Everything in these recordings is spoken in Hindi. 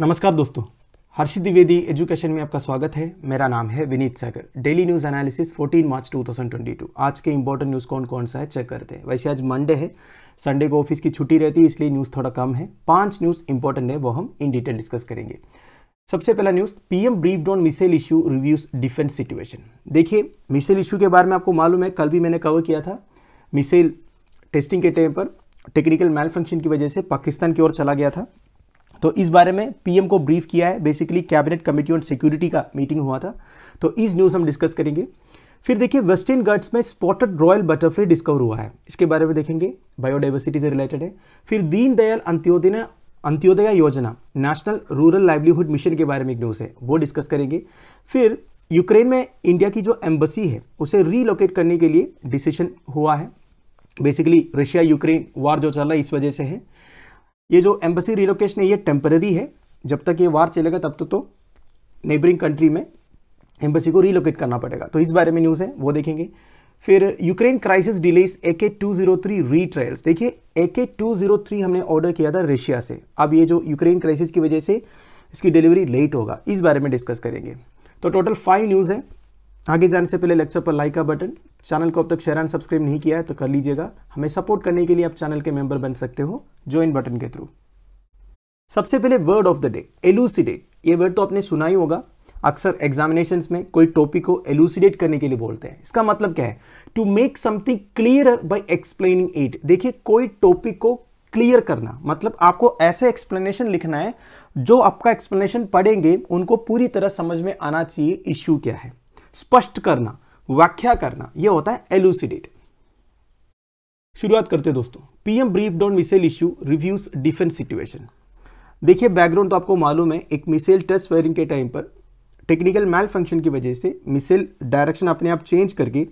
नमस्कार दोस्तों हर्षित द्विवेदी एजुकेशन में आपका स्वागत है मेरा नाम है Vineet Sagar daily news analysis 14 March 2022 आज के इंपॉर्टेंट न्यूज़ कौन कौन सा है चेक करते हैं वैसे आज मंडे है संडे को ऑफिस की छुट्टी रहती है इसलिए न्यूज़ थोड़ा कम है पांच न्यूज़ इंपॉर्टेंट है वो हम इन डिटेल डिस्कस करेंगे सबसे पहला news PM brief on missile issue reviews defence situation देखिए मिसाइल इशू के बारे में आपको मालूम है कल भी मैंने कवर किया था मिसेल टेस्टिंग के टाइम पर टेक्निकल मैल फंक्शन की वजह से पाकिस्तान की ओर चला गया था तो इस बारे में पीएम को ब्रीफ किया है basically cabinet committee on security का मीटिंग हुआ था तो इस न्यूज़ हम डिस्कस करेंगे फिर देखिए वेस्टर्न गट्स में स्पॉटेड रॉयल बटरफ्लाई डिस्कवर हुआ है इसके बारे में देखेंगे बायोडाइवर्सिटी से रिलेटेड है फिर दीनदयाल अंत्योदय अंत्योदय योजना नेशनल रूरल लाइवलीहुड मिशन के बारे में एक न्यूज़ है वो डिस्कस करेंगे फिर यूक्रेन में इंडिया की जो एम्बसी है उसे रीलोकेट करने के लिए डिसीजन हुआ है बेसिकली रशिया यूक्रेन वॉर जो चल रहा है इस वजह से है ये जो एम्बेसी रिलोकेशन है ये टेम्पररी है जब तक ये वार चलेगा तब तक तो, तो नेबरिंग कंट्री में एम्बेसी को रिलोकेट करना पड़ेगा तो इस बारे में न्यूज़ है वो देखेंगे फिर Ukraine crisis delays A K two zero three रीट्रायल्स देखिए A K two zero three हमने ऑर्डर किया था रशिया से अब ये जो यूक्रेन क्राइसिस की वजह से इसकी डिलीवरी लेट होगा इस बारे में डिस्कस करेंगे तो टोटल फाइव न्यूज़ है आगे जाने से पहले लेक्चर पर लाइक का बटन चैनल को अब तक शेयर एंड सब्सक्राइब नहीं किया है तो कर लीजिएगा हमें सपोर्ट करने के लिए आप चैनल के मेंबर बन सकते हो ज्वाइन बटन के थ्रू सबसे पहले word of the day elucidate ये वर्ड तो आपने सुना ही होगा अक्सर एग्जामिनेशन में कोई टॉपिक को एलुसिडेट करने के लिए बोलते हैं इसका मतलब क्या है to make something clear by explaining it देखिए कोई टॉपिक को क्लियर करना मतलब आपको ऐसे एक्सप्लेनेशन लिखना है जो आपका एक्सप्लेनेशन पढ़ेंगे उनको पूरी तरह समझ में आना चाहिए इश्यू क्या है स्पष्ट करना व्याख्या करना यह होता है एलुसिडेट शुरुआत करते हैं दोस्तों PM brief on missile issue reviews defence situation देखिए बैकग्राउंड तो आपको मालूम है एक मिसाइल टेस्ट फायरिंग के टाइम पर टेक्निकल मैल फंक्शन की वजह से मिसाइल डायरेक्शन अपने आप चेंज करके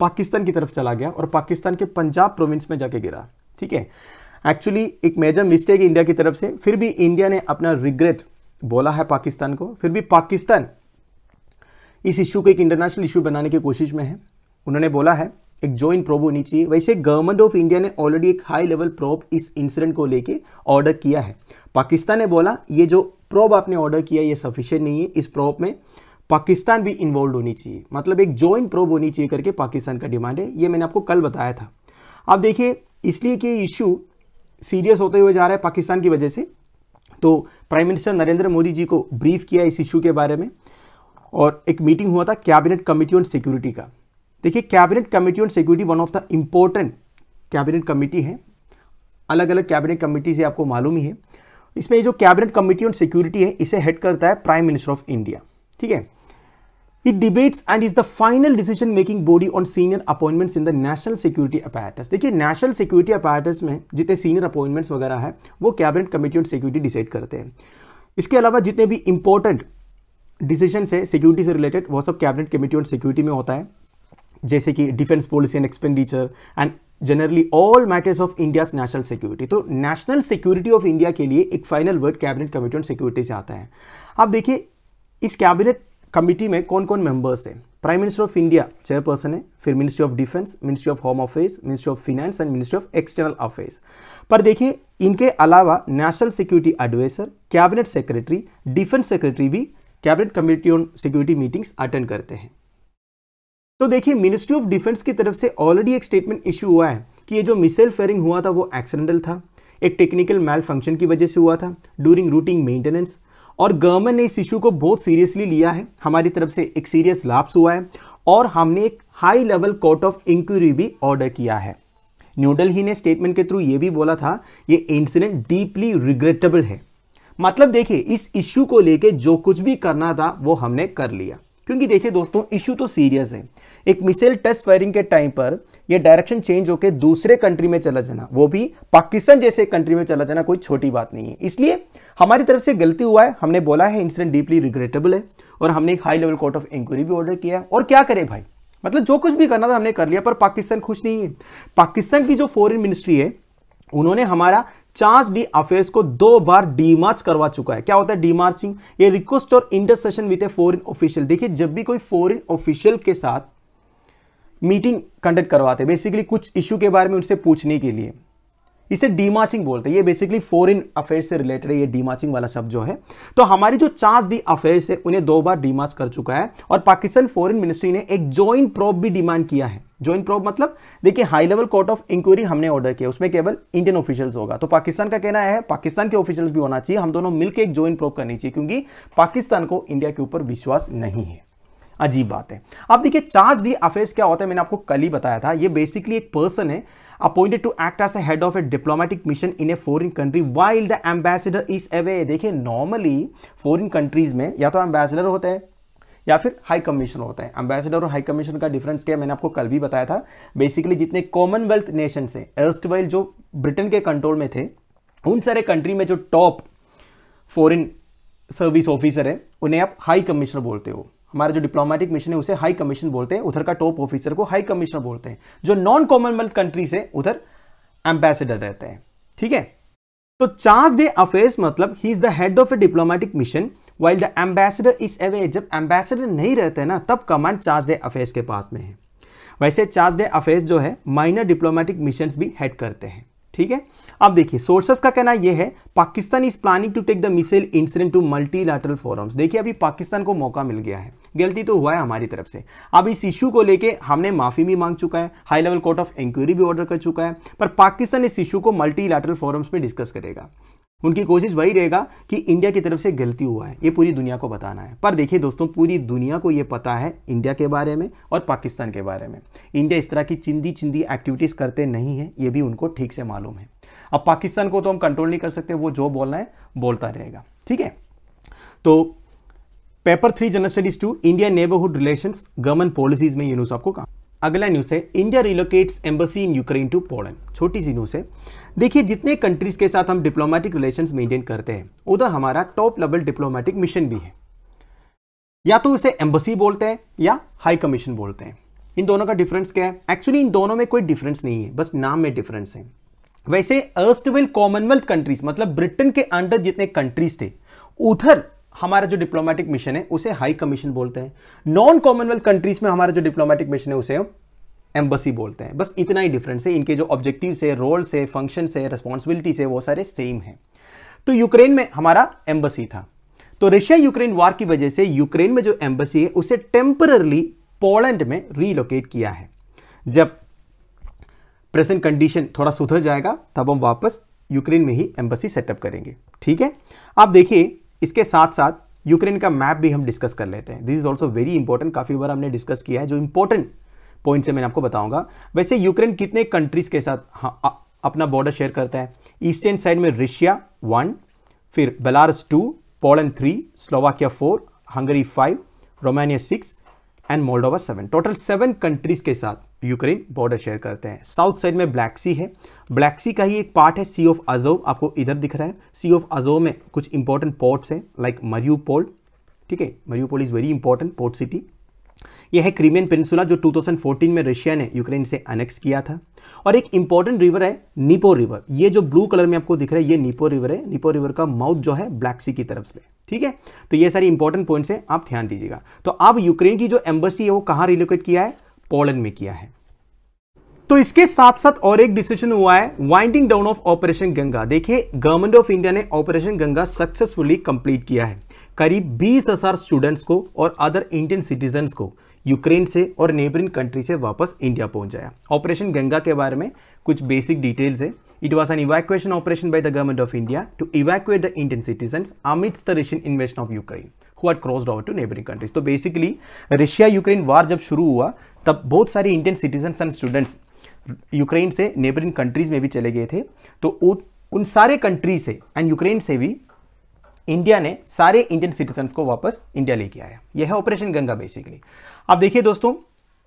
पाकिस्तान की तरफ चला गया और पाकिस्तान के पंजाब प्रोविंस में जाके गिरा ठीक है एक्चुअली एक मेजर मिस्टेक इंडिया की तरफ से फिर भी इंडिया ने अपना रिग्रेट बोला है पाकिस्तान को फिर भी पाकिस्तान इस इशू को एक इंटरनेशनल इशू बनाने की कोशिश में है उन्होंने बोला है एक जॉइंट प्रोब होनी चाहिए वैसे गवर्नमेंट ऑफ इंडिया ने ऑलरेडी एक हाई लेवल प्रोब इस इंसिडेंट को लेके ऑर्डर किया है पाकिस्तान ने बोला ये जो प्रोब आपने ऑर्डर किया ये सफिशियंट नहीं है इस प्रोब में पाकिस्तान भी इन्वॉल्व होनी चाहिए मतलब एक जॉइंट प्रोब होनी चाहिए करके पाकिस्तान का डिमांड है ये मैंने आपको कल बताया था अब देखिए इसलिए कि इशू सीरियस होते हुए जा रहा है पाकिस्तान की वजह से तो प्राइम मिनिस्टर नरेंद्र मोदी जी को ब्रीफ किया इस इशू के बारे में और एक मीटिंग हुआ था कैबिनेट कमेटी ऑन सिक्योरिटी का देखिए cabinet committee on security one of the important cabinet committee है अलग अलग कैबिनेट कमेटी से आपको मालूम ही है इसमें ये जो कैबिनेट कमेटी ऑन सिक्योरिटी है इसे हेड करता है प्राइम मिनिस्टर ऑफ इंडिया ठीक है it debates and is the final decision making body on senior appointments in the national security apparatus. देखिए नेशनल सिक्योरिटी apparatus में जितने सीनियर अपॉइंटमेंट्स वगैरह है वो cabinet committee on security decide करते हैं इसके अलावा जितने भी इंपॉर्टेंट डिसीजन है सिक्योरिटी से रिलेटेड वो सब कैबिनेट कमेटी ऑन सिक्योरिटी में होता है जैसे कि defence policy and expenditure and generally all matters of India national security तो नेशनल सिक्योरिटी ऑफ इंडिया के लिए एक final word cabinet committee on security से आता है आप देखिए इस कैबिनेट कमिटी में कौन कौन मेंबर्स हैं prime minister of India chairperson है फिर ministry of defence ministry of home affairs ministry of finance and ministry of external affairs पर देखिए इनके अलावा national security adviser cabinet secretary defence secretary भी cabinet committee on security meetings attend करते हैं तो देखिए मिनिस्ट्री ऑफ डिफेंस की तरफ से ऑलरेडी एक स्टेटमेंट इश्यू हुआ है कि ये जो मिसाइल फेयरिंग हुआ था वो एक्सीडेंटल था एक टेक्निकल मैल फंक्शन की वजह से हुआ था ड्यूरिंग रूटिंग मेंटेनेंस और गवर्नमेंट ने इस इशू को बहुत सीरियसली लिया है हमारी तरफ से एक सीरियस लाप्स हुआ है और हमने एक high level court of inquiry भी ऑर्डर किया है न्यूडल ही ने स्टेटमेंट के थ्रू ये भी बोला था ये इंसिडेंट डीपली रिग्रेटेबल है मतलब देखिए इस इश्यू को लेके जो कुछ भी करना था वो हमने कर लिया क्योंकि देखिए दोस्तों इशू तो सीरियस है एक मिसाइल टेस्ट फायरिंग के टाइम पर यह डायरेक्शन चेंज होकर दूसरे कंट्री में चला जाना वो भी पाकिस्तान जैसे कंट्री में चला जाना कोई छोटी बात नहीं है इसलिए हमारी तरफ से गलती हुआ है हमने बोला है इंसिडेंट डीपली रिग्रेटेबल है और हमने एक high level court of inquiry भी ऑर्डर किया और क्या करें भाई मतलब जो कुछ भी करना था हमने कर लिया पर पाकिस्तान खुश नहीं है पाकिस्तान की जो फॉरेन मिनिस्ट्री है उन्होंने हमारा चार्ज डी अफेयर्स को दो बार डीमार्च करवा चुका है क्या होता है डीमार्चिंग ये रिक्वेस्ट और intercession with a foreign official देखिए जब भी कोई फॉरिन ऑफिशियल के साथ मीटिंग कंडक्ट करवाते बेसिकली कुछ इशू के बारे में उनसे पूछने के लिए इसे डीमार्चिंग बोलते हैं ये बेसिकली फॉरेन अफेयर से रिलेटेड है ये डीमार्चिंग वाला शब्द जो है तो हमारी जो चार्ज डी अफेयर्स है उन्हें दो बार डीमार्च कर चुका है और पाकिस्तान फॉरेन मिनिस्ट्री ने एक ज्वाइंट प्रॉप भी डिमांड किया है ज्वाइंट प्रॉप मतलब देखिए high level court of inquiry हमने ऑर्डर किया उसमें केवल इंडियन ऑफिशियल्स होगा तो पाकिस्तान का कहना है पाकिस्तान के ऑफिशियल्स भी होना चाहिए हम दोनों मिलकर एक ज्वाइंट प्रॉप करनी चाहिए क्योंकि पाकिस्तान को इंडिया के ऊपर विश्वास नहीं है अजीब बात है अब देखिए चार्ज डी अफेयर्स क्या होता है मैंने आपको कल ही बताया था ये बेसिकली एक पर्सन है appointed to act as a head of a diplomatic mission in a foreign country while the ambassador is away देखिए नॉर्मली फॉरिन कंट्रीज में या तो एम्बेसडर होते हैं या फिर हाई कमीशन होता है एम्बेसडर और हाई कमीशन का डिफरेंस क्या है मैंने आपको कल भी बताया था बेसिकली जितने कॉमनवेल्थ नेशन से अर्स्ट जो ब्रिटेन के कंट्रोल में थे उन सारे कंट्री में जो टॉप फॉरिन सर्विस ऑफिसर है उन्हें आप हाई कमिश्नर बोलते हो हमारा जो डिप्लोमेटिक मिशन है उसे हाई कमीशन बोलते हैं उधर का टॉप ऑफिसर को हाई कमीशनर बोलते हैं जो नॉन कॉमनवेल्थ कंट्री है उधर एम्बेसडर रहते हैं ठीक है तो चार्ज डे अफेयर्स मतलब he is the head of a diplomatic mission while the ambassador is away जब एम्बेसडर नहीं रहते ना तब कमांड चार्ज डे अफेयर्स के पास में है वैसे चार्ज डे अफेयर्स जो है माइनर डिप्लोमेटिक मिशन भी हेड करते हैं ठीक है अब देखिए सोर्सेस का कहना यह है Pakistan is planning to take the missile incident to multilateral forums देखिए अभी पाकिस्तान को मौका मिल गया है गलती तो हुआ है हमारी तरफ से अब इस इशू को लेके हमने माफी भी मांग चुका है high level court of inquiry भी ऑर्डर कर चुका है पर पाकिस्तान इस इशू को मल्टीलैटरल फोरम्स में डिस्कस करेगा उनकी कोशिश वही रहेगा कि इंडिया की तरफ से गलती हुआ है ये पूरी दुनिया को बताना है पर देखिए दोस्तों पूरी दुनिया को ये पता है इंडिया के बारे में और पाकिस्तान के बारे में इंडिया इस तरह की चिंदी चिंदी एक्टिविटीज़ करते नहीं है ये भी उनको ठीक से मालूम है अब पाकिस्तान को तो हम कंट्रोल नहीं कर सकते वो जो बोलना है बोलता रहेगा ठीक है तो paper three general studies two India neighbourhood relation government policies में ये न्यूज़ आपको कहा अगला न्यूज़ है India relocates embassy in Ukraine to Poland छोटी सी न्यूज़ है देखिए जितने कंट्रीज़ के साथ हम डिप्लोमेटिक रिलेशंस मेंटेन करते हैं उधर हमारा टॉप लेवल डिप्लोमेटिक मिशन भी है या तो उसे एम्बेसी बोलते हैं या हाई कमीशन बोलते हैं इन दोनों का डिफरेंस क्या है एक्चुअली इन दोनों में कोई डिफरेंस नहीं है बस नाम में डिफरेंस है वैसे अर्स्टविल कॉमनवेल्थ कंट्रीज मतलब ब्रिटेन के अंडर जितने कंट्रीज थे उधर हमारा जो डिप्लोमेटिक मिशन है उसे हाई कमीशन बोलते हैं नॉन कॉमनवेल्थ कंट्रीज में हमारा जो डिप्लोमेटिक मिशन है उसे हम एम्बसी बोलते हैं बस इतना ही डिफरेंस है इनके जो ऑब्जेक्टिव है रोल से फंक्शन से रिस्पॉन्सिबिलिटी से वो सारे सेम है तो यूक्रेन में हमारा एम्बसी था तो रशिया यूक्रेन वॉर की वजह से यूक्रेन में जो एम्बसी है उसे टेम्परली पोलैंड में रीलोकेट किया है जब प्रेजेंट कंडीशन थोड़ा सुधर जाएगा तब हम वापस यूक्रेन में ही एम्बसी सेटअप करेंगे ठीक है आप देखिए इसके साथ साथ यूक्रेन का मैप भी हम डिस्कस कर लेते हैं this is also very important काफ़ी बार हमने डिस्कस किया है जो इंपॉर्टेंट पॉइंट से मैंने आपको बताऊंगा वैसे यूक्रेन कितने कंट्रीज के साथ हाँ, आ, अपना बॉर्डर शेयर करता है ईस्टर्न साइड में रशिया वन फिर Belarus two Poland three Slovakia four Hungary five Romania six and Moldova seven total seven countries के साथ यूक्रेन बॉर्डर शेयर करते हैं साउथ साइड में ब्लैक सी है ब्लैक सी का ही एक पार्ट है सी ऑफ अजोव आपको इधर दिख रहा है सी ऑफ अजोव में कुछ इंपॉर्टेंट पोर्ट्स हैं लाइक मरियूपोल ठीक है Mariupol is very important port city यह है क्रीमियन पेंसुला जो 2014 में रशिया ने यूक्रेन से अनेक्स किया था और एक इंपॉर्टेंट रिवर है निपो रिवर ये जो ब्लू कलर में आपको दिख रहा है ये निपो रिवर है निपो रिवर का माउथ जो है ब्लैक सी की तरफ से ठीक है तो ये सारी इंपॉर्टेंट पॉइंट्स हैं आप ध्यान दीजिएगा तो अब यूक्रेन की जो एम्बसी है वो कहाँ रिलोकेट किया है पोलैंड में किया है तो इसके साथ साथ और एक डिसीजन हुआ है winding down of operation Ganga देखिए गवर्नमेंट ऑफ इंडिया ने ऑपरेशन गंगा सक्सेसफुली कंप्लीट किया है करीब बीस हजार स्टूडेंट्स को और अदर इंडियन सिटीजन को यूक्रेन से और नेबरिंग कंट्री से वापस इंडिया पहुंचाया ऑपरेशन गंगा के बारे में कुछ बेसिक डिटेल्स है It was an evacuation operation by the government of India to evacuate the Indian citizens amidst the Russian invasion of Ukraine who had crossed over to neighbouring countries तो बेसिकली रशिया यूक्रेन वार जब शुरू हुआ तब बहुत सारे Indian citizens and students Ukraine से नेबरिंग कंट्रीज में भी चले गए थे तो उन सारे कंट्रीज से एंड यूक्रेन से भी इंडिया ने सारे इंडियन सिटीजन्स को वापस इंडिया लेके आया यह है ऑपरेशन गंगा बेसिकली अब देखिए दोस्तों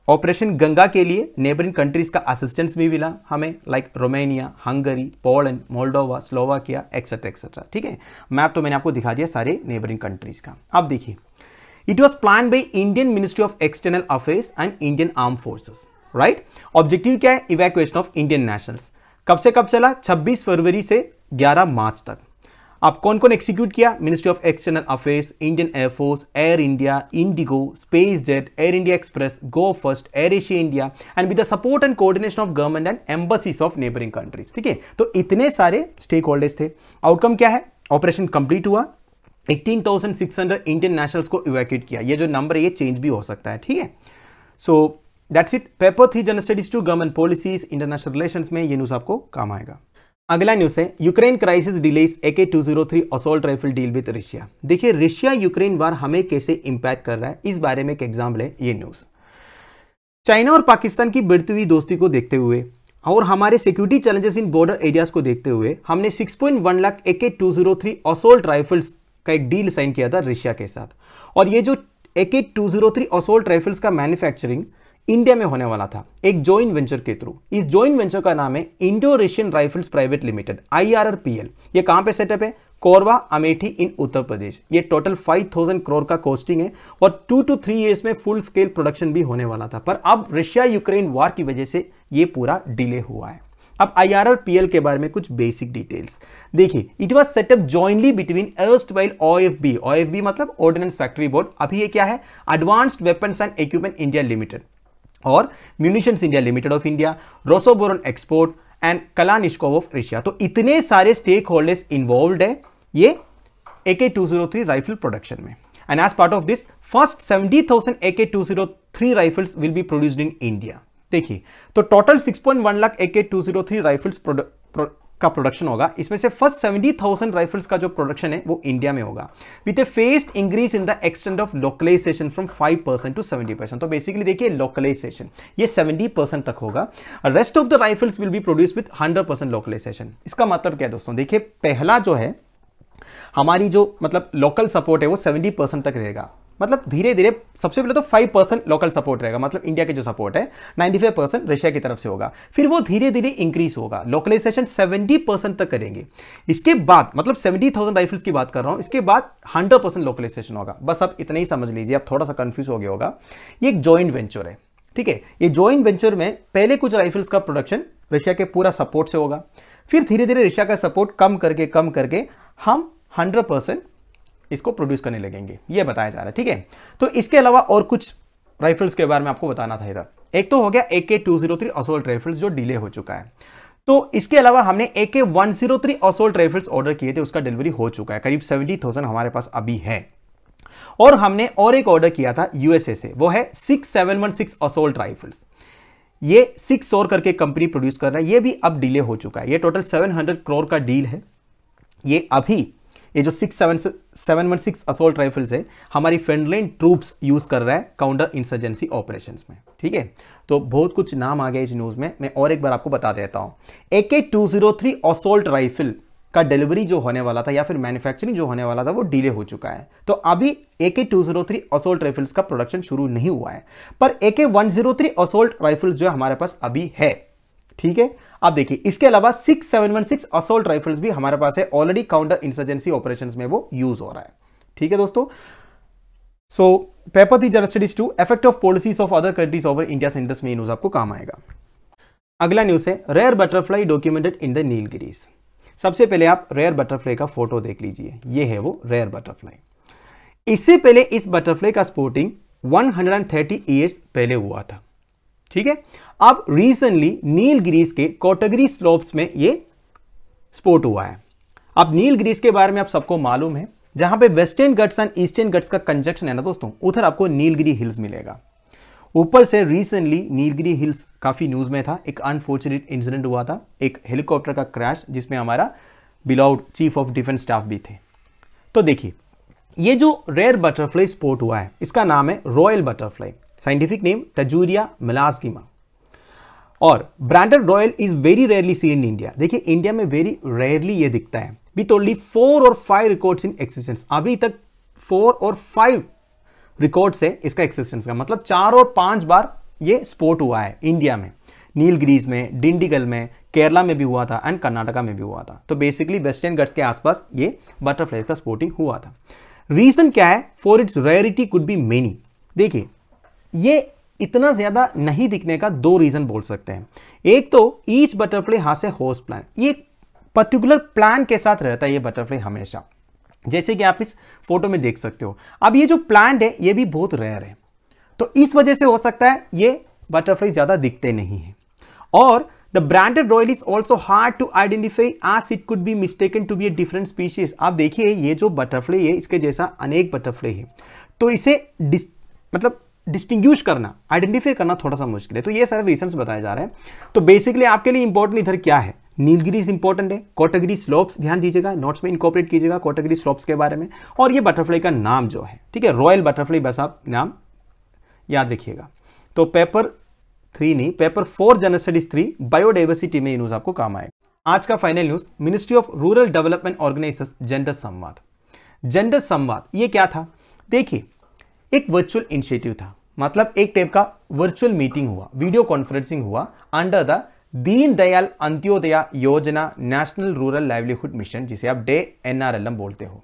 ऑपरेशन गंगा के लिए नेबरिंग कंट्रीज का असिस्टेंस भी मिला हमें like Romania Hungary Poland Moldova Slovakia etcetera etcetera ठीक है मैप तो मैंने आपको दिखा दिया सारे नेबरिंग कंट्रीज का अब देखिए it was plan by Indian ministry of external affairs and Indian arm forces right objective क्या है इवैक्यूएशन ऑफ इंडियन नेशनल्स कब से कब चला 26 फरवरी से 11 मार्च तक आप कौन कौन एक्सिक्यूट किया ministry of external affairs Indian air force Air India IndiGo SpiceJet Air India Express Go First AirAsia India and with the support and coordination of government and embassies of neighbouring countries ठीक है तो इतने सारे स्टेक होल्डर्स थे आउटकम क्या है ऑपरेशन कंप्लीट हुआ 18,600 इंडियन नेशनल्स को इवैक्यूट किया ये जो नंबर है ये चेंज भी हो सकता है ठीक है so that's it paper three general studies two government policies international relations में ये न्यूज़ आपको काम आएगा अगला न्यूज़ है Ukraine crisis delays A K two zero three assault rifle deal with Russia देखिए रशिया यूक्रेन वार हमें कैसे इंपैक्ट कर रहा है इस बारे में एक एग्जाम्पल है ये न्यूज़ चाइना और पाकिस्तान की बढ़ती हुई दोस्ती को देखते हुए और हमारे security challenges in border areas को देखते हुए हमने 6.1 lakh A K two zero three assault rifles का एक डील साइन किया था रशिया के साथ और ये जो A K two zero three assault rifles का मैन्युफैक्चरिंग इंडिया में होने वाला था एक जॉइंट वेंचर के थ्रू इस जॉइंट वेंचर का नाम है Indo Russian Rifles Private Limited I R R P L ये कहां पे सेटअप है कोरवा अमेठी इन उत्तर प्रदेश ये टोटल 5000 करोड़ का कॉस्टिंग है और टू टू थ्री इयर्स में फुल स्केल प्रोडक्शन भी होने वाला था पर अब रशिया यूक्रेन वॉर की वजह से ये पूरा डिले हुआ है अब आई के बारे में कुछ बेसिक डिटेल्स देखिए it was set up jointly between erstwhile O F B O F B मतलब ऑर्डिनेंस फैक्ट्री बोर्ड अभी ये क्या है advanced weapons and equipment India limited और munitions India limited of India Rosoboronexport and कला कलानिश्कोव ऑफ रशिया तो इतने सारे स्टेक होल्डर्स इन्वॉल्व है ये A K two zero three rifle production में and as part of this first seventy thousand A K two zero three rifles will be produced in India देखिए तो total 6.1 lakh A K two zero three rifles का प्रोडक्शन होगा इसमें से फर्स्ट सेवेंटी थाउजेंड राइफल्स का जो प्रोडक्शन है वो इंडिया में होगा with a phased increase in the extent of localisation from five percent to seventy percent तो बेसिकली देखिए लोकलाइजेशन ये सेवेंटी परसेंट तक होगा rest of the rifles will be produce with hundred percent localisation इसका मतलब क्या है दोस्तों देखिए पहला जो है हमारी जो मतलब लोकल सपोर्ट है वो सेवेंटी परसेंट तक रहेगा मतलब धीरे धीरे सबसे पहले तो 5 परसेंट लोकल सपोर्ट रहेगा मतलब इंडिया के जो सपोर्ट है 95 परसेंट रशिया की तरफ से होगा फिर वो धीरे धीरे इंक्रीज होगा लोकलाइजेशन 70 परसेंट तक करेंगे इसके बाद मतलब 70,000 राइफल्स की बात कर रहा हूँ इसके बाद 100 परसेंट लोकलाइजेशन होगा बस आप इतना ही समझ लीजिए आप थोड़ा सा कंफ्यूज हो गया होगा ये एक ज्वाइंट वेंचर है ठीक है ये ज्वाइंट वेंचर में पहले कुछ राइफल्स का प्रोडक्शन रशिया के पूरा सपोर्ट से होगा फिर धीरे धीरे रशिया का सपोर्ट कम करके कम करके हम हंड्रेड परसेंट इसको प्रोड्यूस करने लगेंगे ये बताया जा रहा है ठीक है तो इसके अलावा और कुछ राइफल्स के बारे में आपको बताना था इधर एक तो हो गया A K two zero three assault rifles जो डिले हो चुका है तो इसके अलावा हमने A K one zero three assault rifles order किए थे उसका डिलीवरी हो चुका है करीब सेवेंटी थाउजेंड हमारे पास अभी है और हमने और एक ऑर्डर किया था यूएसए से वो है six seven one six assault rifles ये सिक्स और करके कंपनी प्रोड्यूस कर रहा है ये भी अब डिले हो चुका है ये टोटल सेवन हंड्रेड करोड़ का डील है ये अभी ये जो six seven seven one six assault rifles है हमारी फ्रेंडलाइन ट्रूप्स यूज़ कर रहा है काउंटर इंसर्जेंसी ऑपरेशन में ठीक है तो बहुत कुछ नाम आ गया इस न्यूज़ में मैं और एक बार आपको बता देता हूँ A K two zero three assault rifle का डिलीवरी जो होने वाला था या फिर मैन्युफैक्चरिंग जो होने वाला था वो डिले हो चुका है तो अभी A K two zero three assault rifles का प्रोडक्शन शुरू नहीं हुआ है पर A K one zero three assault rifles जो है हमारे पास अभी है ठीक है अब देखिए इसके अलावा six seven one six assault rifles भी हमारे पास है ऑलरेडी काउंटर इंसर्जेंसी ऑपरेशन में वो यूज हो रहा है ठीक है दोस्तों so paper the general studies two effect of policies of other countries over India centres में न्यूज आपको काम आएगा अगला न्यूज है rare butterfly documented in the Nilgiris सबसे पहले आप रेयर बटरफ्लाई का फोटो देख लीजिए ये है वो रेयर बटरफ्लाई इससे पहले इस बटरफ्लाई का स्पोर्टिंग 130 ईयर्स पहले हुआ था ठीक है अब रिसेंटली ग्रीस के कोटगरी स्लोप्स में ये स्पोर्ट हुआ है अब ग्रीस के बारे में आप सबको मालूम है जहां पे Western Ghats and Eastern Ghats का कंजक्शन है ना दोस्तों उधर आपको नीलगिरी हिल्स मिलेगा ऊपर से रिसेंटली नीलगिरी हिल्स काफ़ी न्यूज़ में था एक अनफॉर्चुनेट इंसिडेंट हुआ था एक हेलीकॉप्टर का क्रैश जिसमें हमारा beloved chief of defence staff भी थे तो देखिए ये जो रेयर बटरफ्लाई स्पोर्ट हुआ है इसका नाम है royal butterfly scientific name Tajuria melasgima और banded royal is very rarely seen in India देखिए इंडिया में वेरी रेयरली ये दिखता है विथ ओनली फोर और फाइव रिकॉर्ड्स इन एक्सिस्टेंस अभी तक फोर और फाइव रिकॉर्ड्स है इसका एक्सिस्टेंस का मतलब चार और पांच बार ये स्पोर्ट हुआ है इंडिया में नीलगिरीज में डिंडीगल में केरला में भी हुआ था एंड कर्नाटका में भी हुआ था तो बेसिकली वेस्टर्न गट्स के आसपास ये बटरफ्लाइज का स्पोर्टिंग हुआ था रीजन क्या है for its rarity could be many देखिए ये इतना ज़्यादा नहीं दिखने का दो रीज़न बोल सकते हैं एक तो each butterfly has a host plant ये पर्टिकुलर प्लान के साथ रहता है ये बटरफ्लाई हमेशा जैसे कि आप इस फोटो में देख सकते हो अब ये जो प्लांट है ये भी बहुत रेयर है तो इस वजह से हो सकता है ये बटरफ्लाई ज़्यादा दिखते नहीं है और the banded royal is also hard to identify as it could be mistaken to be a different species आप देखिए ये जो बटरफ्लाई है इसके जैसा अनेक बटरफ्लाई है तो इसे मतलब डिस्टिंग्यूश करना आइडेंटिफाई करना थोड़ा सा मुश्किल है तो ये सारे रीजन बताए जा रहे हैं तो बेसिकली आपके लिए इंपॉर्टेंट इधर क्या है नीलगिरीज इंपॉर्टेंट है कोटागिरी स्लोप्स ध्यान दीजिएगा नोट्स में इंकॉपरेट कीजिएगा कोटागिरी स्लोप्स के बारे में और ये बटरफ्लाई का नाम जो है ठीक है रॉयल बटरफ्लाई बस आप नाम याद रखिएगा तो पेपर थ्री नहीं paper four general studies three biodiversity में न्यूज़ आपको काम आएगा आज का final news ministry of rural development organisation gender Samvad gender Samvad ये क्या था देखिए एक वर्चुअल इनिशिएटिव था मतलब एक टाइप का वर्चुअल मीटिंग हुआ वीडियो कॉन्फ्रेंसिंग हुआ under the Deen Dayal Antyodaya Yojana national rural livelihood mission जिसे आप डे एनआरएलएम बोलते हो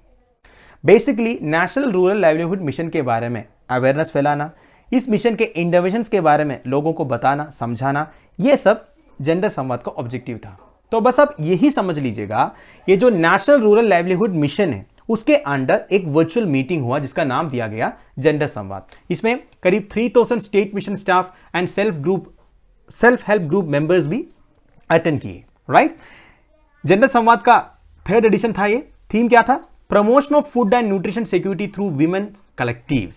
basically national rural livelihood mission के बारे में अवेयरनेस फैलाना इस मिशन के इंडोवेशन के बारे में लोगों को बताना समझाना ये सब जेंडर संवाद का ऑब्जेक्टिव था तो बस आप यही समझ लीजिएगा ये जो नेशनल रूरल लाइवलीहुड मिशन है उसके अंडर एक वर्चुअल मीटिंग हुआ जिसका नाम दिया गया जेंडर संवाद इसमें करीब 3000 state mission staff and self group self help group members भी अटेंड किए राइट जेंडर संवाद का थर्ड एडिशन था ये थीम क्या था promotion of food and nutrition security through women collective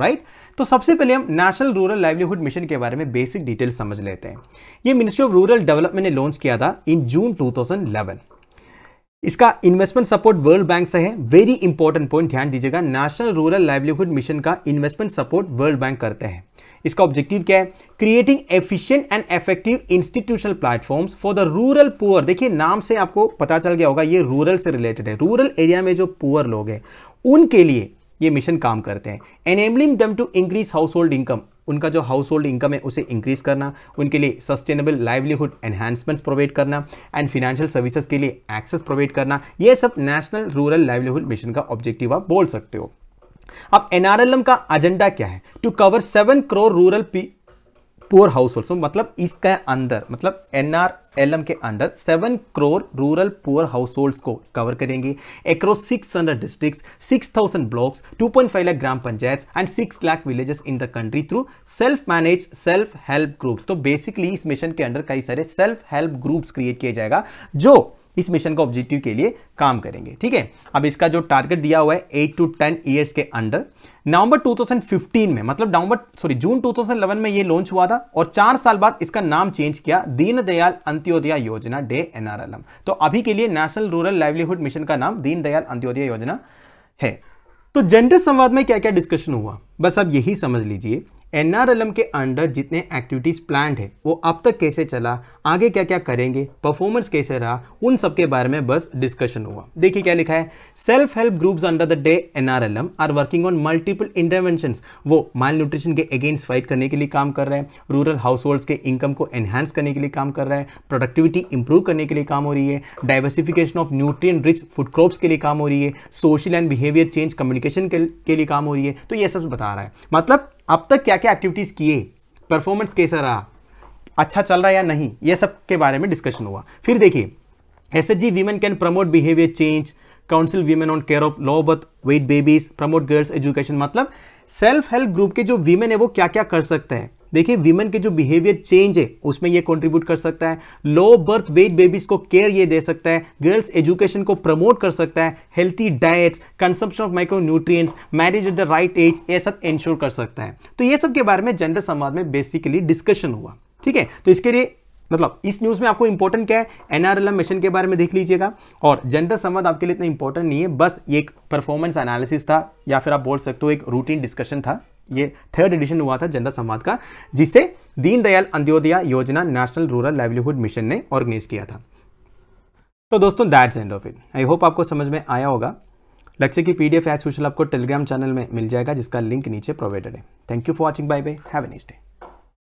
right right? तो सबसे पहले हम नेशनल रूरल लाइवलीहुड मिशन के बारे में बेसिक डिटेल समझ लेते हैं ये मिनिस्ट्री ऑफ रूरल डेवलपमेंट ने लॉन्च किया था इन जून 2011 इसका इन्वेस्टमेंट सपोर्ट वर्ल्ड बैंक से है वेरी इंपॉर्टेंट पॉइंट ध्यान दीजिएगा नेशनल रूरल लाइवलीहुड मिशन का इन्वेस्टमेंट सपोर्ट वर्ल्ड बैंक करते हैं इसका ऑब्जेक्टिव क्या है creating efficient and effective institutional platforms for the rural poor देखिए नाम से आपको पता चल गया होगा ये रूरल से रिलेटेड है रूरल एरिया में जो पुअर लोग हैं उनके लिए ये मिशन काम करते हैं enabling them to increase household income उनका जो हाउस होल्ड इनकम है उसे इंक्रीज़ करना उनके लिए सस्टेनेबल लाइवलीहुड एनहांसमेंट्स प्रोवाइड करना एंड फिनेंशियल सर्विसेज के लिए एक्सेस प्रोवाइड करना ये सब नेशनल रूरल लाइवलीहुड मिशन का ऑब्जेक्टिव आप बोल सकते हो अब एनआरएलएम का एजेंडा क्या है to cover seven crore rural poor household मतलब इसके अंदर मतलब एन आर एल एम के under seven crore rural poor household को कवर करेंगे across six hundred district six thousand blocks two point five lakh gram panchayat and six lakh villages in the country through self manage self help groups तो बेसिकली इस मिशन के अंडर कई सारे सेल्फ हेल्प ग्रुप्स क्रिएट किया जाएगा जो इस मिशन का ऑब्जेक्टिव के लिए काम करेंगे ठीक है अब इसका जो टारगेट दिया हुआ है एट टू टेन ईयर्स के अंडर नवंबर 2015 में मतलब नवंबर सॉरी जून 2011 में ये लॉन्च हुआ था और चार साल बाद इसका नाम चेंज किया दीनदयाल अंत्योदय योजना डे एनआरएलएम तो अभी के लिए नेशनल रूरल लाइवलीहुड मिशन का नाम दीनदयाल अंत्योदय योजना है तो जेंडर संवाद में क्या क्या डिस्कशन हुआ बस अब यही समझ लीजिए एनआरएलएम के अंडर जितने एक्टिविटीज़ प्लान है वो अब तक कैसे चला आगे क्या क्या करेंगे परफॉर्मेंस कैसे रहा उन सब के बारे में बस डिस्कशन हुआ देखिए क्या लिखा है self help groups under the DAY NRLM are working on multiple intervention वो माल न्यूट्रिशन के अगेंस्ट फाइट करने के लिए काम कर रहे हैं रूरल हाउस होल्ड्स के इनकम को एनहेंस करने के लिए काम कर रहा है प्रोडक्टिविटी इंप्रूव करने के लिए काम हो रही है diversification of nutri rich food crops के लिए काम हो रही है social and behaviour change communication के लिए काम हो रही है तो ये सब बता रहा है मतलब अब तक क्या क्या एक्टिविटीज़ किए परफॉर्मेंस कैसा रहा अच्छा चल रहा या नहीं ये सब के बारे में डिस्कशन हुआ फिर देखिए S H G women can promote behaviour change counsel women on care of birth weight babies promote girls education मतलब सेल्फ हेल्प ग्रुप के जो वीमेन है वो क्या क्या कर सकते हैं देखिए वीमेन के जो बिहेवियर चेंज है उसमें ये कंट्रीब्यूट कर सकता है लो बर्थ वेट बेबीज को केयर ये दे सकता है गर्ल्स एजुकेशन को प्रमोट कर सकता है healthy diets consumption of micronutrients marriage at the right age ये सब इंश्योर कर सकता है तो ये सब के बारे में जनरल समाज में बेसिकली डिस्कशन हुआ ठीक है तो इसके लिए मतलब इस न्यूज़ में आपको इंपॉर्टेंट क्या है एनआरएलएम मिशन के बारे में देख लीजिएगा और जनरल संवाद आपके लिए इतना इंपॉर्टेंट नहीं है बस ये एक परफॉर्मेंस एनालिसिस था या फिर आप बोल सकते हो एक रूटीन डिस्कशन था ये थर्ड एडिशन हुआ था जनता संवाद का जिसे Deendayal Antyodaya Yojana national rural livelihood mission ने ऑर्गेनाइज किया था तो दोस्तों that's end of it I hope आपको समझ में आया होगा लक्ष्य की पीडीएफ एज यूजल आपको टेलीग्राम चैनल में मिल जाएगा जिसका लिंक नीचे प्रोवाइडेड है thank you for watching bye bye have a next day